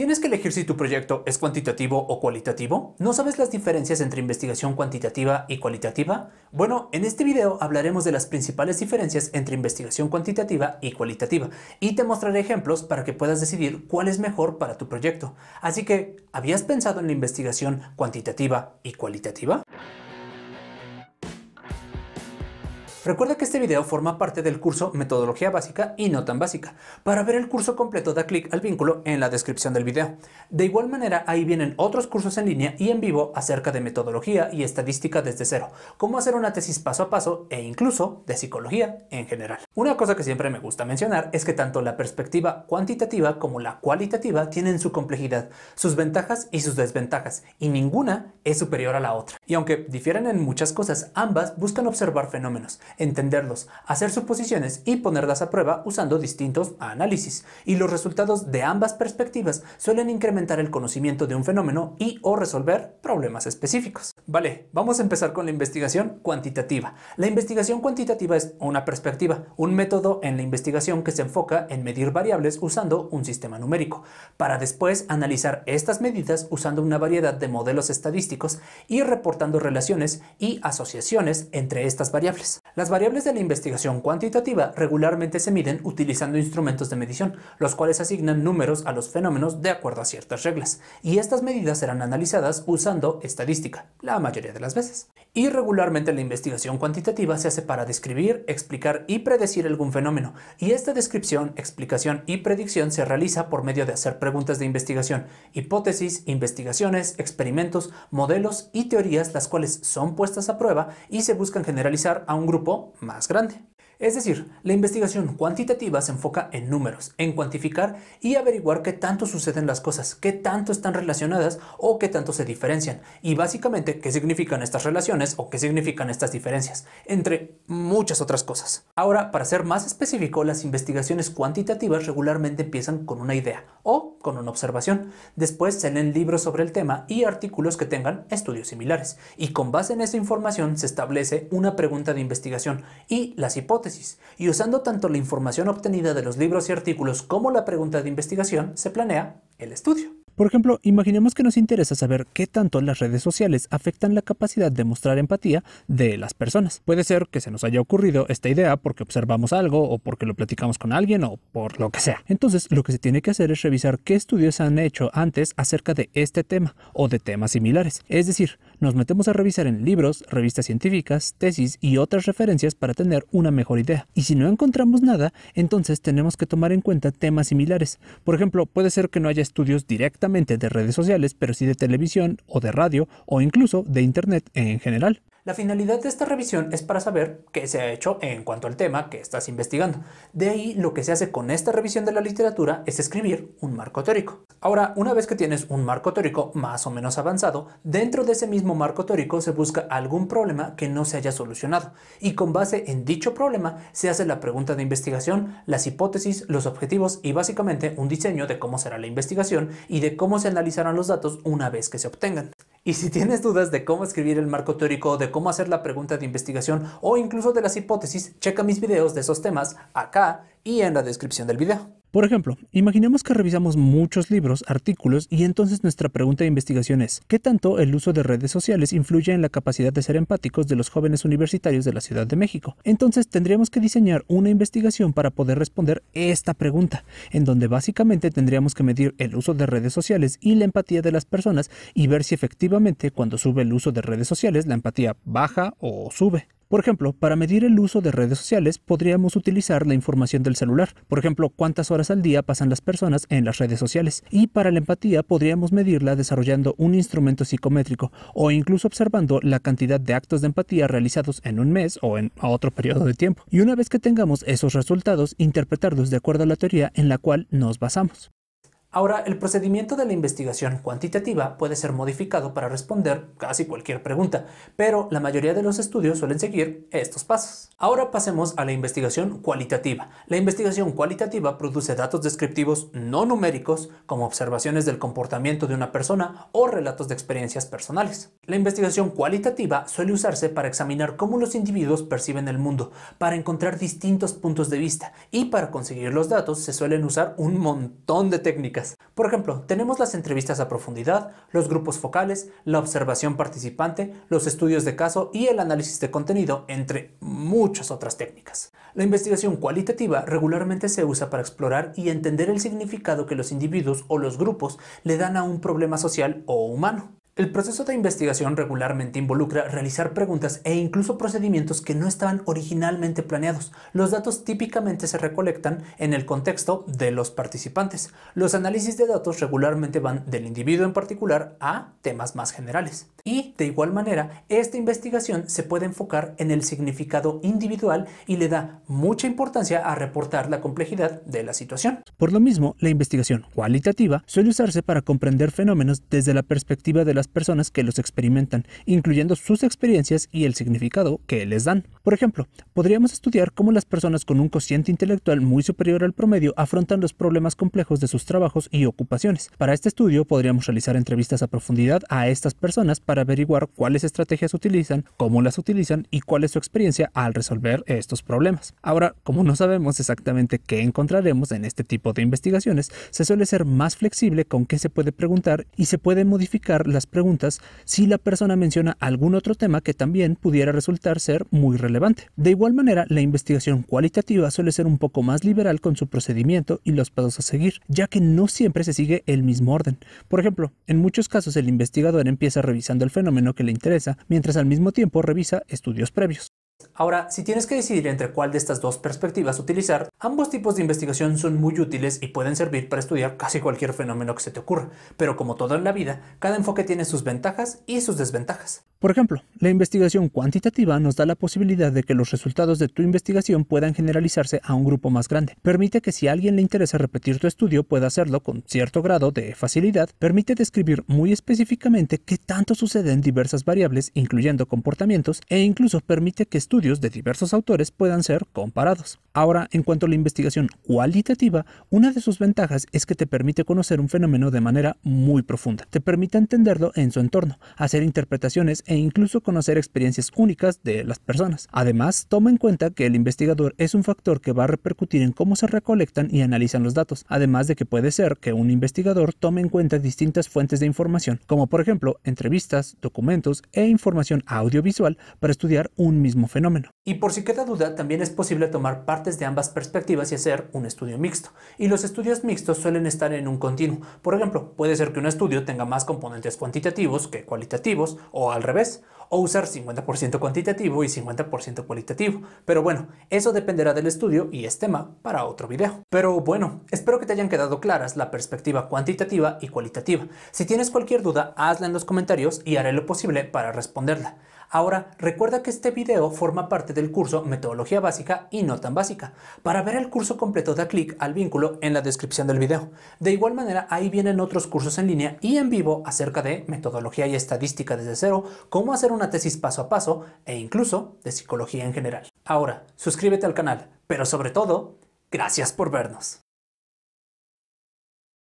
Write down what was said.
¿Tienes que elegir si tu proyecto es cuantitativo o cualitativo? ¿No sabes las diferencias entre investigación cuantitativa y cualitativa? Bueno, en este video hablaremos de las principales diferencias entre investigación cuantitativa y cualitativa y te mostraré ejemplos para que puedas decidir cuál es mejor para tu proyecto. Así que, ¿habías pensado en la investigación cuantitativa y cualitativa? Recuerda que este video forma parte del curso Metodología Básica y No Tan Básica. Para ver el curso completo da clic al vínculo en la descripción del video. De igual manera ahí vienen otros cursos en línea y en vivo acerca de metodología y estadística desde cero, cómo hacer una tesis paso a paso e incluso de psicología en general. Una cosa que siempre me gusta mencionar es que tanto la perspectiva cuantitativa como la cualitativa tienen su complejidad, sus ventajas y sus desventajas, y ninguna es superior a la otra. Y aunque difieren en muchas cosas, ambas buscan observar fenómenos, entenderlos, hacer suposiciones y ponerlas a prueba usando distintos análisis. Y los resultados de ambas perspectivas suelen incrementar el conocimiento de un fenómeno y o resolver problemas específicos. Vale, vamos a empezar con la investigación cuantitativa. La investigación cuantitativa es una perspectiva, un método en la investigación que se enfoca en medir variables usando un sistema numérico, para después analizar estas medidas usando una variedad de modelos estadísticos y reportando relaciones y asociaciones entre estas variables. Las variables de la investigación cuantitativa regularmente se miden utilizando instrumentos de medición, los cuales asignan números a los fenómenos de acuerdo a ciertas reglas, y estas medidas serán analizadas usando estadística, la mayoría de las veces. Irregularmente, regularmente la investigación cuantitativa se hace para describir, explicar y predecir algún fenómeno, y esta descripción, explicación y predicción se realiza por medio de hacer preguntas de investigación, hipótesis, investigaciones, experimentos, modelos y teorías las cuales son puestas a prueba y se buscan generalizar a un grupo más grande. Es decir, la investigación cuantitativa se enfoca en números, en cuantificar y averiguar qué tanto suceden las cosas, qué tanto están relacionadas o qué tanto se diferencian y básicamente qué significan estas relaciones o qué significan estas diferencias, entre muchas otras cosas. Ahora, para ser más específico, las investigaciones cuantitativas regularmente empiezan con una idea o con una observación. Después se leen libros sobre el tema y artículos que tengan estudios similares. Y con base en esa información se establece una pregunta de investigación y las hipótesis. Y usando tanto la información obtenida de los libros y artículos como la pregunta de investigación, se planea el estudio. Por ejemplo, imaginemos que nos interesa saber qué tanto las redes sociales afectan la capacidad de mostrar empatía de las personas. Puede ser que se nos haya ocurrido esta idea porque observamos algo o porque lo platicamos con alguien o por lo que sea. Entonces, lo que se tiene que hacer es revisar qué estudios han hecho antes acerca de este tema o de temas similares. Es decir, nos metemos a revisar en libros, revistas científicas, tesis y otras referencias para tener una mejor idea. Y si no encontramos nada, entonces tenemos que tomar en cuenta temas similares. Por ejemplo, puede ser que no haya estudios directamente de redes sociales, pero sí de televisión o de radio o incluso de internet en general. La finalidad de esta revisión es para saber qué se ha hecho en cuanto al tema que estás investigando. De ahí lo que se hace con esta revisión de la literatura es escribir un marco teórico. Ahora, una vez que tienes un marco teórico más o menos avanzado, dentro de ese mismo marco teórico se busca algún problema que no se haya solucionado y con base en dicho problema se hace la pregunta de investigación, las hipótesis, los objetivos y básicamente un diseño de cómo será la investigación y de cómo se analizarán los datos una vez que se obtengan. Y si tienes dudas de cómo escribir el marco teórico, de cómo hacer la pregunta de investigación o incluso de las hipótesis, checa mis videos de esos temas acá y en la descripción del video. Por ejemplo, imaginemos que revisamos muchos libros, artículos y entonces nuestra pregunta de investigación es, ¿qué tanto el uso de redes sociales influye en la capacidad de ser empáticos de los jóvenes universitarios de la Ciudad de México? Entonces tendríamos que diseñar una investigación para poder responder esta pregunta, en donde básicamente tendríamos que medir el uso de redes sociales y la empatía de las personas y ver si efectivamente cuando sube el uso de redes sociales la empatía baja o sube. Por ejemplo, para medir el uso de redes sociales podríamos utilizar la información del celular, por ejemplo, cuántas horas al día pasan las personas en las redes sociales, y para la empatía podríamos medirla desarrollando un instrumento psicométrico o incluso observando la cantidad de actos de empatía realizados en un mes o en otro periodo de tiempo. Y una vez que tengamos esos resultados, interpretarlos de acuerdo a la teoría en la cual nos basamos. Ahora, el procedimiento de la investigación cuantitativa puede ser modificado para responder casi cualquier pregunta, pero la mayoría de los estudios suelen seguir estos pasos. Ahora pasemos a la investigación cualitativa. La investigación cualitativa produce datos descriptivos no numéricos, como observaciones del comportamiento de una persona o relatos de experiencias personales. La investigación cualitativa suele usarse para examinar cómo los individuos perciben el mundo, para encontrar distintos puntos de vista, y para conseguir los datos se suelen usar un montón de técnicas por ejemplo, tenemos las entrevistas a profundidad, los grupos focales, la observación participante, los estudios de caso y el análisis de contenido, entre muchas otras técnicas. La investigación cualitativa regularmente se usa para explorar y entender el significado que los individuos o los grupos le dan a un problema social o humano. El proceso de investigación regularmente involucra realizar preguntas e incluso procedimientos que no estaban originalmente planeados. Los datos típicamente se recolectan en el contexto de los participantes. Los análisis de datos regularmente van del individuo en particular a temas más generales. Y, de igual manera, esta investigación se puede enfocar en el significado individual y le da mucha importancia a reportar la complejidad de la situación. Por lo mismo, la investigación cualitativa suele usarse para comprender fenómenos desde la perspectiva de las personas que los experimentan, incluyendo sus experiencias y el significado que les dan. Por ejemplo, podríamos estudiar cómo las personas con un cociente intelectual muy superior al promedio afrontan los problemas complejos de sus trabajos y ocupaciones. Para este estudio podríamos realizar entrevistas a profundidad a estas personas para averiguar cuáles estrategias utilizan, cómo las utilizan y cuál es su experiencia al resolver estos problemas. Ahora, como no sabemos exactamente qué encontraremos en este tipo de investigaciones, se suele ser más flexible con qué se puede preguntar y se pueden modificar las preguntas preguntas si la persona menciona algún otro tema que también pudiera resultar ser muy relevante. De igual manera, la investigación cualitativa suele ser un poco más liberal con su procedimiento y los pasos a seguir, ya que no siempre se sigue el mismo orden. Por ejemplo, en muchos casos el investigador empieza revisando el fenómeno que le interesa, mientras al mismo tiempo revisa estudios previos. Ahora, si tienes que decidir entre cuál de estas dos perspectivas utilizar, ambos tipos de investigación son muy útiles y pueden servir para estudiar casi cualquier fenómeno que se te ocurra, pero como todo en la vida, cada enfoque tiene sus ventajas y sus desventajas. Por ejemplo, la investigación cuantitativa nos da la posibilidad de que los resultados de tu investigación puedan generalizarse a un grupo más grande. Permite que si a alguien le interesa repetir tu estudio pueda hacerlo con cierto grado de facilidad. Permite describir muy específicamente qué tanto sucede en diversas variables, incluyendo comportamientos, e incluso permite que estudios de diversos autores puedan ser comparados. Ahora, en cuanto a la investigación cualitativa, una de sus ventajas es que te permite conocer un fenómeno de manera muy profunda. Te permite entenderlo en su entorno, hacer interpretaciones e incluso conocer experiencias únicas de las personas. Además, toma en cuenta que el investigador es un factor que va a repercutir en cómo se recolectan y analizan los datos, además de que puede ser que un investigador tome en cuenta distintas fuentes de información, como por ejemplo entrevistas, documentos e información audiovisual para estudiar un mismo fenómeno. Y por si queda duda, también es posible tomar partes de ambas perspectivas y hacer un estudio mixto. Y los estudios mixtos suelen estar en un continuo. Por ejemplo, puede ser que un estudio tenga más componentes cuantitativos que cualitativos, o al revés, o usar 50% cuantitativo y 50% cualitativo. Pero bueno, eso dependerá del estudio y es tema para otro video. Pero bueno, espero que te hayan quedado claras la perspectiva cuantitativa y cualitativa. Si tienes cualquier duda, hazla en los comentarios y haré lo posible para responderla. Ahora, recuerda que este video forma parte del curso Metodología Básica y No Tan Básica. Para ver el curso completo da clic al vínculo en la descripción del video. De igual manera, ahí vienen otros cursos en línea y en vivo acerca de metodología y estadística desde cero, cómo hacer un una tesis paso a paso e incluso de psicología en general. Ahora, suscríbete al canal, pero sobre todo, gracias por vernos.